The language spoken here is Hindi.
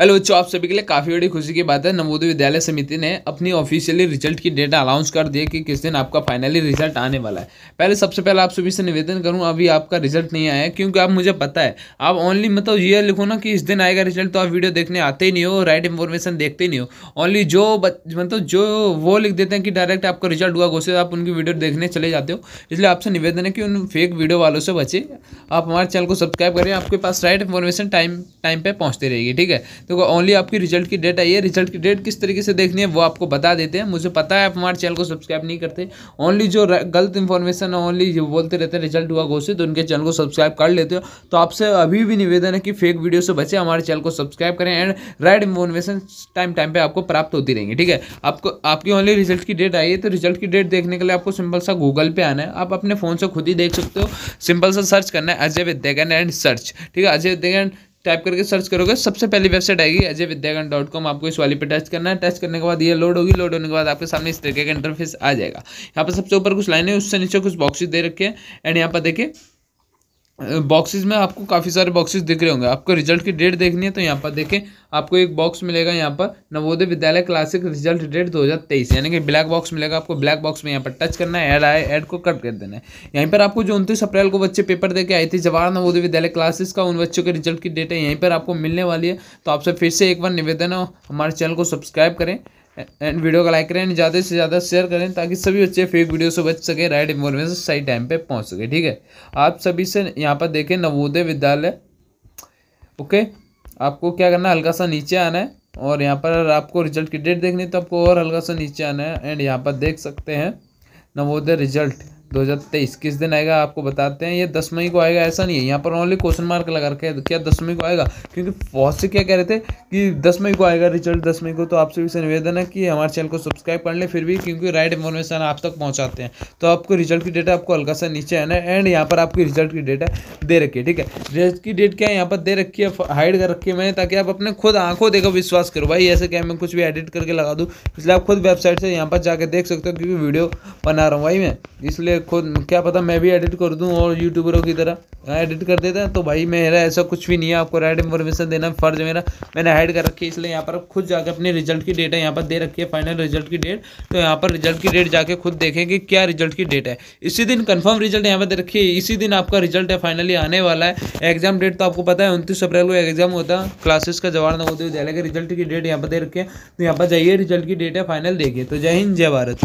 हेलो बच्चों आप सभी के लिए काफ़ी बड़ी खुशी की बात है नवोदय विद्यालय समिति ने अपनी ऑफिशियली रिजल्ट की डेट अनाउंस कर दिया कि किस दिन आपका फाइनली रिजल्ट आने वाला है पहले सबसे पहले आप सभी से निवेदन करूं अभी आपका रिजल्ट नहीं आया क्योंकि आप मुझे पता है आप ओनली मतलब ये लिखो ना कि इस दिन आएगा रिजल्ट तो आप वीडियो देखने आते ही नहीं हो राइट इन्फॉर्मेशन देखते ही नहीं हो ओनली जो मतलब जो वो लिख देते हैं कि डायरेक्ट आपका रिजल्ट हुआ घोषित आप उनकी वीडियो देखने चले जाते हो इसलिए आपसे निवेदन है कि उन फेक वीडियो वालों से बचे आप हमारे चैनल को सब्सक्राइब करें आपके पास राइट इन्फॉर्मेशन टाइम टाइम पर पहुँचती रहेगी ठीक है देखो ओनली आपकी रिजल्ट की डेट आई है रिजल्ट की डेट किस तरीके से देखनी है वो आपको बता देते हैं मुझे पता है आप हमारे चैनल को सब्सक्राइब नहीं करते ओनली जो गलत इन्फॉर्मेशन ओनली जो बोलते रहते हैं रिजल्ट हुआ घोषित तो उनके चैनल को सब्सक्राइब कर लेते हो तो आपसे अभी भी निवेदन है कि फेक वीडियो से बचे हमारे चैनल को सब्सक्राइब करें and right information time time पर आपको प्राप्त होती रहेंगी ठीक है आपको आपकी ओनली रिजल्ट की डेट आई है तो रिजल्ट की डेट देखने के लिए आपको सिंपल सा गूगल पे आना है आप अपने फ़ोन से खुद ही देख सकते हो सिंपल सा सर्च करना है अजय विद्यागन एंड सर्च ठीक है अजय विद्यागन टाइप करके सर्च करोगे सबसे पहली वेबसाइट आएगी अजय विद्यागन डॉट कॉम आपको इस वाली पे टच करना है टच करने के बाद ये लोड होगी लोड होने के बाद आपके सामने इस तरीके का इंटरफेस आ जाएगा यहाँ पर सबसे ऊपर कुछ लाइन है उससे नीचे कुछ बॉक्स दे रखे हैं एंड यहाँ पर देखिए बॉक्सेस में आपको काफ़ी सारे बॉक्सेस दिख रहे होंगे आपको रिजल्ट की डेट देखनी है तो यहाँ पर देखें आपको एक बॉक्स मिलेगा यहाँ पर नवोदय विद्यालय क्लासिक रिजल्ट डेट 2023 यानी कि ब्लैक बॉक्स मिलेगा आपको ब्लैक बॉक्स में यहाँ पर टच करना है ऐड आए ऐड को कट कर देना है यहीं पर आपको जो उनतीस अप्रैल को बच्चे पेपर देके आए थे जवाहर नवोदय विद्यालय क्लासेस का उन बच्चों के रिजल्ट की डेट है यहीं पर आपको मिलने वाली है तो आपसे फिर से एक बार निवेदन है हमारे चैनल को सब्सक्राइब करें एंड वीडियो को लाइक करें एंड ज़्यादा से ज़्यादा शेयर करें ताकि सभी बच्चे फेक वीडियो से बच सके राइट इन्फॉर्मेशन सही टाइम पे पहुंच सके ठीक है आप सभी से यहाँ पर देखें नवोदय विद्यालय ओके आपको क्या करना है हल्का सा नीचे आना है और यहाँ पर आपको रिजल्ट की डेट देखनी तो आपको और हल्का सा नीचे आना है एंड यहाँ पर देख सकते हैं नवोदय रिजल्ट दो हज़ार तेईस किस दिन आएगा आपको बताते हैं ये दस मई को आएगा ऐसा नहीं है यहाँ पर ओनली क्वेश्चन मार्क लगा रखे क्या दस मई को आएगा क्योंकि बहुत से क्या कह रहे थे कि दस मई को आएगा रिजल्ट दस मई को तो आपसे भी से निवेदन है कि हमारे चैनल को सब्सक्राइब कर लें फिर भी क्योंकि राइट इन्फॉर्मेशन आप तक पहुँचाते हैं तो आपको रिजल्ट की डेट आपको हल्का सा नीचे आना है एंड यहाँ पर आपकी रिजल्ट की डेट दे रखी है ठीक है रिजल्ट की डेट क्या है यहाँ पर दे रखी है हाइड कर रखी है मैंने ताकि आप अपने खुद आंखों देखो विश्वास करो भाई ऐसे क्या मैं कुछ भी एडिट करके लगा दूँ इसलिए आप खुद वेबसाइट से यहाँ पर जाकर देख सकते हो क्योंकि वीडियो बना रहा हूँ भाई मैं इसलिए खुद क्या पता मैं भी एडिट कर दूं और यूट्यूबरों की तरह एडिट हाँ, कर देता तो भाई मेरा ऐसा कुछ भी नहीं है आपको राइट इन्फॉर्मेशन देना फ़र्ज मेरा मैंने ऐड कर रखी है इसलिए यहाँ पर खुद जाकर अपने रिजल्ट की डेट है यहाँ पर दे रखी है फाइनल रिजल्ट की डेट तो यहाँ पर रिजल्ट की डेट जाके खुद देखें कि क्या रिजल्ट की डेट है इसी दिन कन्फर्म रिजल्ट यहाँ पर दे रखी है इसी दिन आपका रिजल्ट है फाइनली आने वाला है एग्जाम डेट तो आपको पता है उनतीस अप्रैल को एग्जाम होता है क्लासेस का ना नवोदय विद्यालय के रिजल्ट की डेट यहाँ पर दे रखी है तो यहाँ पर जाइए रिजल्ट की डेट है फाइनल देखिए तो जय हिंद जय भारत